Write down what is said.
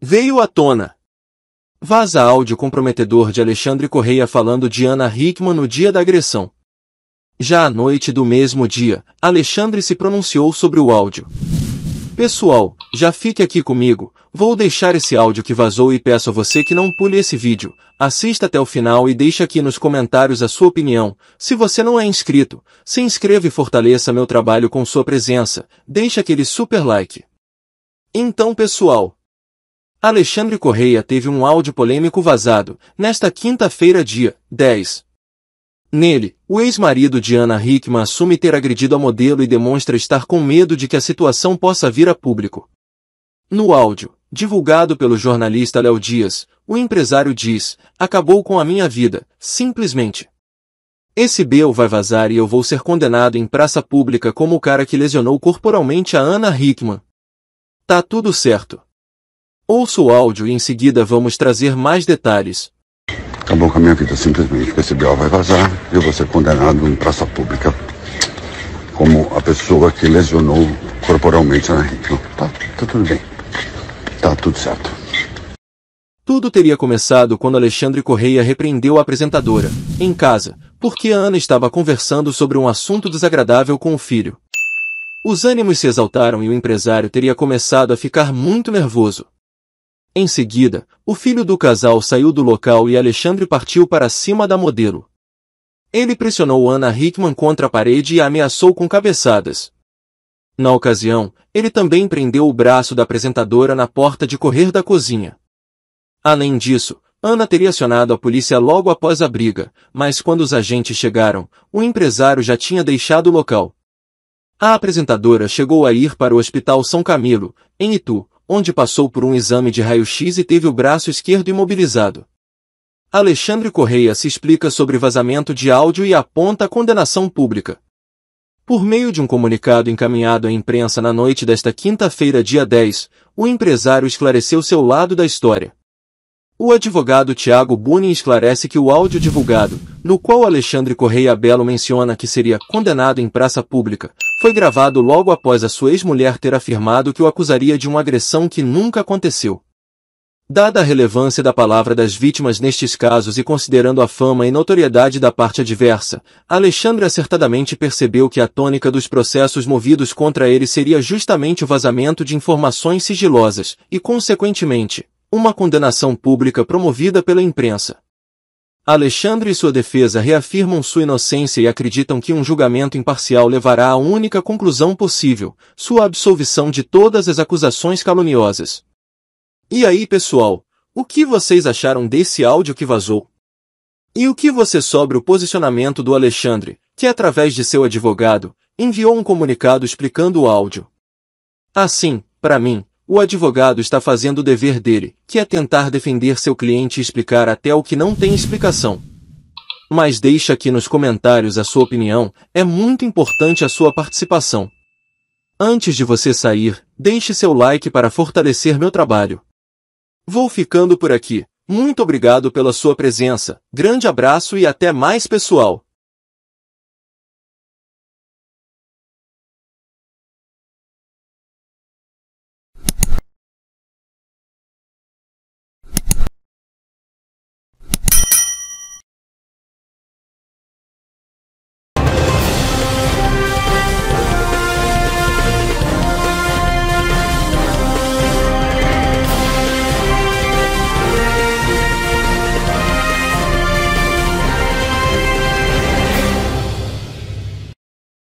Veio à tona. Vaza áudio comprometedor de Alexandre Correia falando de Ana Hickman no dia da agressão. Já à noite do mesmo dia, Alexandre se pronunciou sobre o áudio. Pessoal, já fique aqui comigo, vou deixar esse áudio que vazou e peço a você que não pule esse vídeo, assista até o final e deixe aqui nos comentários a sua opinião. Se você não é inscrito, se inscreva e fortaleça meu trabalho com sua presença, deixe aquele super like. Então pessoal, Alexandre Correia teve um áudio polêmico vazado, nesta quinta-feira dia 10. Nele, o ex-marido de Ana Hickman assume ter agredido a modelo e demonstra estar com medo de que a situação possa vir a público. No áudio, divulgado pelo jornalista Léo Dias, o empresário diz, acabou com a minha vida, simplesmente. Esse bel vai vazar e eu vou ser condenado em praça pública como o cara que lesionou corporalmente a Ana Hickman. Tá tudo certo. Ouça o áudio e em seguida vamos trazer mais detalhes. Acabou tá com a minha vida, simplesmente. Esse BO vai vazar e eu vou ser condenado em praça pública como a pessoa que lesionou corporalmente a né? Hitler. Então, tá, tá tudo bem. Tá tudo certo. Tudo teria começado quando Alexandre Correia repreendeu a apresentadora, em casa, porque a Ana estava conversando sobre um assunto desagradável com o filho. Os ânimos se exaltaram e o empresário teria começado a ficar muito nervoso. Em seguida, o filho do casal saiu do local e Alexandre partiu para cima da modelo. Ele pressionou Ana Hickman contra a parede e a ameaçou com cabeçadas. Na ocasião, ele também prendeu o braço da apresentadora na porta de correr da cozinha. Além disso, Ana teria acionado a polícia logo após a briga, mas quando os agentes chegaram, o empresário já tinha deixado o local. A apresentadora chegou a ir para o Hospital São Camilo, em Itu, onde passou por um exame de raio-x e teve o braço esquerdo imobilizado. Alexandre Correia se explica sobre vazamento de áudio e aponta a condenação pública. Por meio de um comunicado encaminhado à imprensa na noite desta quinta-feira, dia 10, o empresário esclareceu seu lado da história. O advogado Tiago Buni esclarece que o áudio divulgado, no qual Alexandre Correia Belo menciona que seria condenado em praça pública, foi gravado logo após a sua ex-mulher ter afirmado que o acusaria de uma agressão que nunca aconteceu. Dada a relevância da palavra das vítimas nestes casos e considerando a fama e notoriedade da parte adversa, Alexandre acertadamente percebeu que a tônica dos processos movidos contra ele seria justamente o vazamento de informações sigilosas e, consequentemente, uma condenação pública promovida pela imprensa. Alexandre e sua defesa reafirmam sua inocência e acreditam que um julgamento imparcial levará à única conclusão possível, sua absolvição de todas as acusações caluniosas. E aí, pessoal, o que vocês acharam desse áudio que vazou? E o que você sobre o posicionamento do Alexandre, que através de seu advogado, enviou um comunicado explicando o áudio? Assim, para mim, o advogado está fazendo o dever dele, que é tentar defender seu cliente e explicar até o que não tem explicação. Mas deixe aqui nos comentários a sua opinião, é muito importante a sua participação. Antes de você sair, deixe seu like para fortalecer meu trabalho. Vou ficando por aqui. Muito obrigado pela sua presença, grande abraço e até mais pessoal!